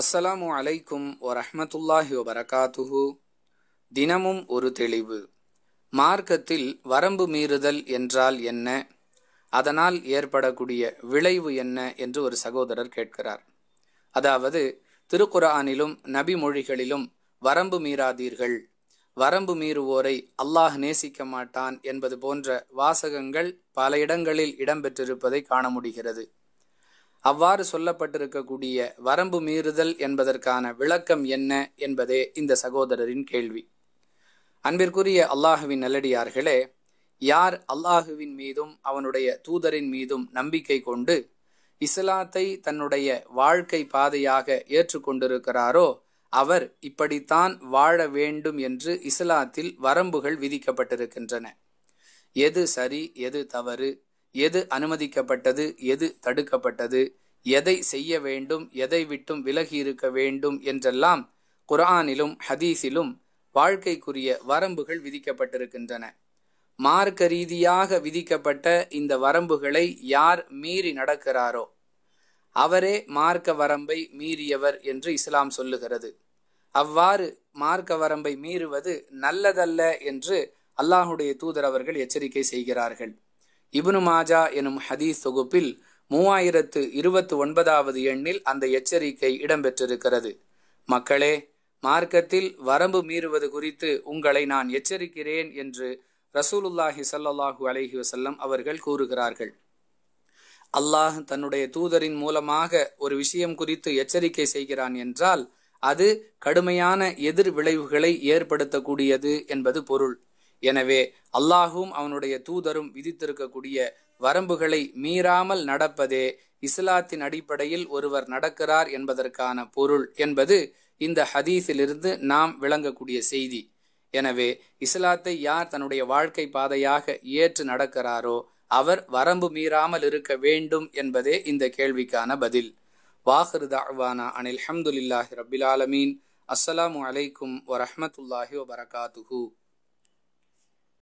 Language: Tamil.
அஸ்ஸலாமு அலைக்கும் வரஹமத்துல்லாஹி வபரகாத்துஹு தினமும் ஒரு தெளிவு மார்க்கத்தில் வரம்பு மீறுதல் என்றால் என்ன அதனால் ஏற்படக்கூடிய விளைவு என்ன என்று ஒரு சகோதரர் கேட்கிறார் அதாவது திருக்குரானிலும் நபி மொழிகளிலும் வரம்பு மீறாதீர்கள் வரம்பு மீறுவோரை அல்லாஹ் நேசிக்க மாட்டான் என்பது போன்ற வாசகங்கள் பல இடங்களில் இடம்பெற்றிருப்பதை காண முடிகிறது அவ்வாறு சொல்லப்பட்டிருக்கக்கூடிய வரம்பு மீறுதல் என்பதற்கான விளக்கம் என்ன என்பதே இந்த சகோதரரின் கேள்வி அன்பிற்குரிய அல்லாஹுவின் நல்லடியார்களே யார் அல்லாஹுவின் மீதும் அவனுடைய தூதரின் மீதும் நம்பிக்கை கொண்டு இஸ்லாத்தை தன்னுடைய வாழ்க்கை பாதையாக ஏற்றுக்கொண்டிருக்கிறாரோ அவர் இப்படித்தான் வாழ வேண்டும் என்று இஸ்லாத்தில் வரம்புகள் விதிக்கப்பட்டிருக்கின்றன எது சரி எது தவறு எது அனுமதிக்கப்பட்டது எது தடுக்கப்பட்டது எதை செய்ய வேண்டும் எதை விட்டும் விலகி இருக்க வேண்டும் என்றெல்லாம் குரானிலும் ஹதீஸிலும் வாழ்க்கைக்குரிய வரம்புகள் விதிக்கப்பட்டிருக்கின்றன மார்க்க ரீதியாக விதிக்கப்பட்ட இந்த வரம்புகளை யார் மீறி நடக்கிறாரோ அவரே மார்க்க வரம்பை மீறியவர் என்று இஸ்லாம் சொல்லுகிறது அவ்வாறு மார்க்க வரம்பை மீறுவது நல்லதல்ல என்று அல்லாஹுடைய தூதர் அவர்கள் எச்சரிக்கை செய்கிறார்கள் இபுனு மாஜா எனும் ஹதீஸ் தொகுப்பில் மூவாயிரத்து இருபத்து ஒன்பதாவது எண்ணில் அந்த எச்சரிக்கை இடம்பெற்றிருக்கிறது மக்களே மார்க்கத்தில் வரம்பு மீறுவது குறித்து உங்களை நான் எச்சரிக்கிறேன் என்று ரசூலுல்லாஹி சல்லாஹூ அலஹி வசல்லம் அவர்கள் கூறுகிறார்கள் அல்லாஹ் தன்னுடைய தூதரின் மூலமாக ஒரு விஷயம் குறித்து எச்சரிக்கை செய்கிறான் என்றால் அது கடுமையான எதிர் விளைவுகளை ஏற்படுத்தக்கூடியது என்பது பொருள் எனவே அல்லாஹும் அவனுடைய தூதரும் விதித்திருக்கக்கூடிய வரம்புகளை மீறாமல் நடப்பதே இஸ்லாத்தின் அடிப்படையில் ஒருவர் நடக்கிறார் என்பதற்கான பொருள் என்பது இந்த ஹதீஸிலிருந்து நாம் விளங்கக்கூடிய செய்தி எனவே இஸ்லாத்தை யார் தன்னுடைய வாழ்க்கை பாதையாக ஏற்று நடக்கிறாரோ அவர் வரம்பு மீறாமல் இருக்க வேண்டும் என்பதே இந்த கேள்விக்கான பதில் வாஹரு தாழ்வானா அனில் ஹம்துல்லாஹி ரபிலாலமீன் அஸ்ஸலாமு அலைக்கும் வரஹமத்துல்லாஹி வபரகாத்துஹூ